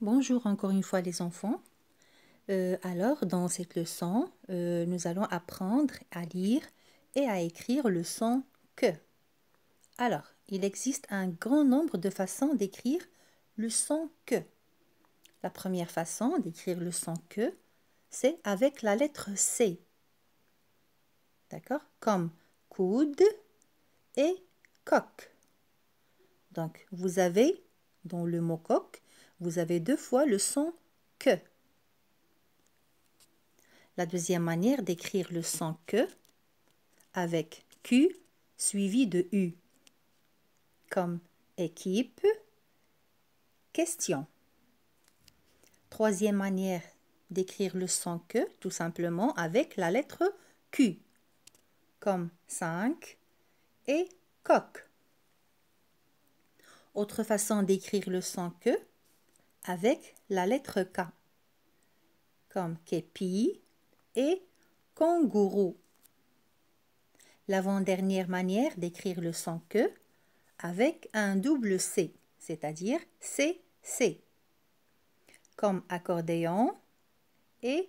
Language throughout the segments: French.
Bonjour encore une fois les enfants. Euh, alors dans cette leçon, euh, nous allons apprendre à lire et à écrire le son que. Alors, il existe un grand nombre de façons d'écrire le son que. La première façon d'écrire le son que, c'est avec la lettre C. D'accord Comme coude et coq. Donc, vous avez dans le mot coq vous avez deux fois le son que. La deuxième manière d'écrire le son que avec Q suivi de U, comme équipe, question. Troisième manière d'écrire le son que, tout simplement avec la lettre Q, comme 5 et coq. Autre façon d'écrire le son que, avec la lettre K, comme képi et kangourou. L'avant-dernière manière d'écrire le son que avec un double C, c'est-à-dire CC, comme accordéon et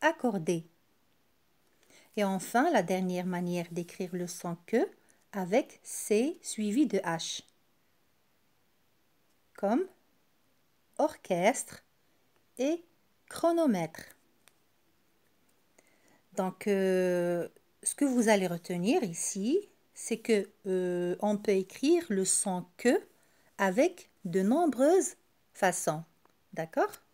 accordé. Et enfin, la dernière manière d'écrire le son que avec C suivi de H, comme orchestre et chronomètre. Donc, euh, ce que vous allez retenir ici, c'est que euh, on peut écrire le son que avec de nombreuses façons. D'accord